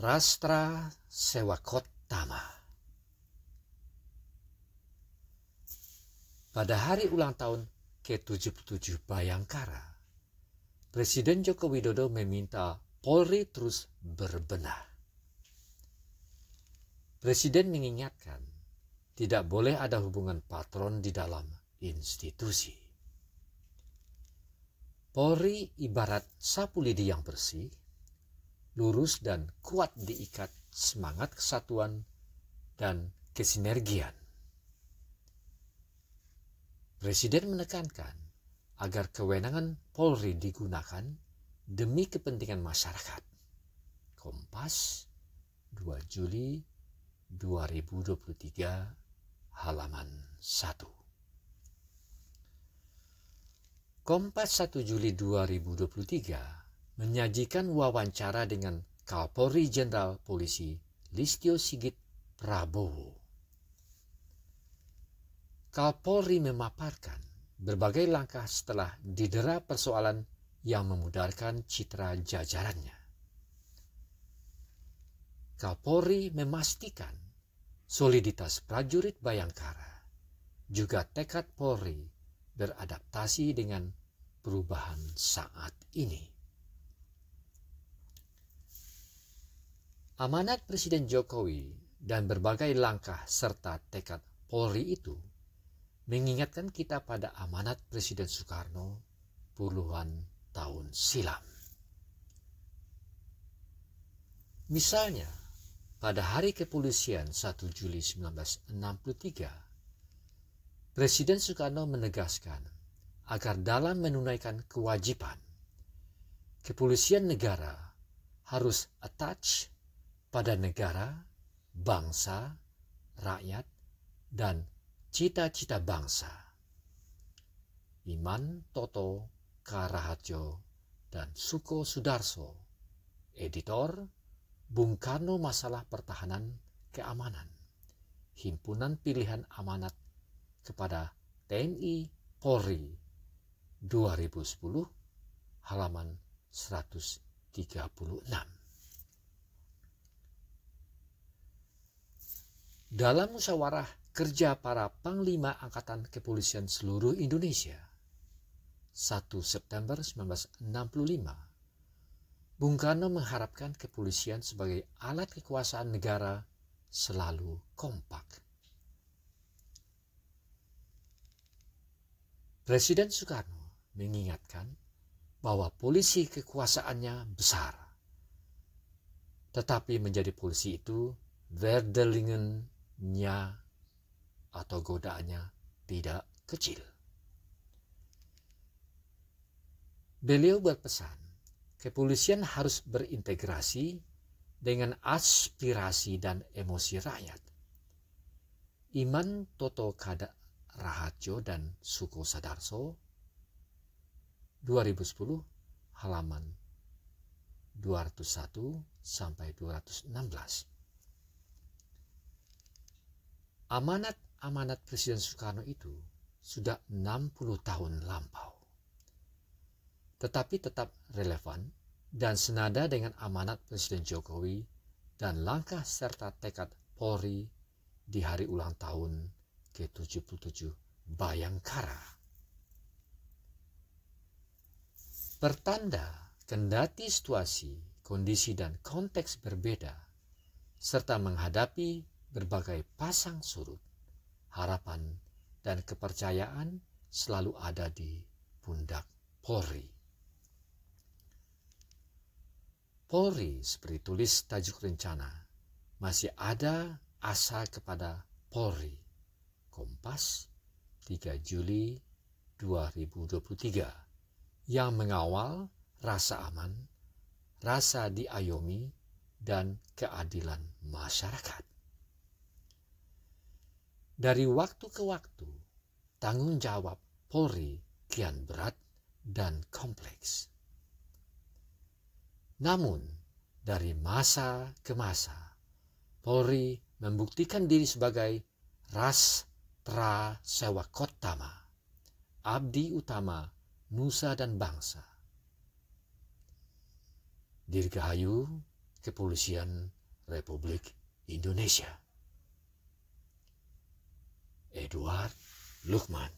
Rastra Sewakottama. Pada hari ulang tahun ke-77 Bayangkara, Presiden Joko Widodo meminta Polri terus berbenah. Presiden mengingatkan, tidak boleh ada hubungan patron di dalam institusi. Polri ibarat sapu lidi yang bersih, lurus dan kuat diikat semangat kesatuan dan kesinergian. Presiden menekankan agar kewenangan Polri digunakan demi kepentingan masyarakat. Kompas 2 Juli 2023 halaman 1. Kompas 1 Juli 2023 menyajikan wawancara dengan Kapolri Jenderal Polisi Listio Sigit Prabowo. Kapolri memaparkan berbagai langkah setelah didera persoalan yang memudarkan citra jajarannya. Kapolri memastikan soliditas prajurit Bayangkara, juga tekad Polri beradaptasi dengan perubahan saat ini. Amanat Presiden Jokowi dan berbagai langkah serta tekad Polri itu mengingatkan kita pada amanat Presiden Soekarno puluhan tahun silam. Misalnya, pada hari kepolisian 1 Juli 1963, Presiden Soekarno menegaskan agar dalam menunaikan kewajiban, kepolisian negara harus attach pada negara, bangsa, rakyat, dan cita-cita bangsa. Iman Toto Karahatjo dan Suko Sudarso, editor Bung Karno Masalah Pertahanan Keamanan, Himpunan Pilihan Amanat kepada TNI Polri 2010 halaman 136. dalam musyawarah kerja para Panglima Angkatan Kepolisian seluruh Indonesia 1 September 1965 Bung Karno mengharapkan kepolisian sebagai alat kekuasaan negara selalu kompak. Presiden Soekarno mengingatkan bahwa polisi kekuasaannya besar. Tetapi menjadi polisi itu Werdelingen nya atau godaannya tidak kecil. Beliau berpesan, kepolisian harus berintegrasi dengan aspirasi dan emosi rakyat. Iman Toto Kada Rahajo dan Suko Sadarso 2010 halaman 201 sampai 216. Amanat-amanat Presiden Soekarno itu sudah 60 tahun lampau. Tetapi tetap relevan dan senada dengan amanat Presiden Jokowi dan langkah serta tekad Polri di hari ulang tahun ke-77 Bayangkara. Pertanda kendati situasi, kondisi, dan konteks berbeda, serta menghadapi berbagai pasang surut, harapan dan kepercayaan selalu ada di pundak Polri. Polri seperti tulis tajuk rencana masih ada asa kepada Polri. Kompas 3 Juli 2023 yang mengawal rasa aman, rasa diayomi, dan keadilan masyarakat. Dari waktu ke waktu, tanggung jawab Polri kian berat dan kompleks. Namun, dari masa ke masa, Polri membuktikan diri sebagai ras tra sewakotama, abdi utama nusa dan bangsa. Dirgahayu Kepolisian Republik Indonesia. Edward Lukman.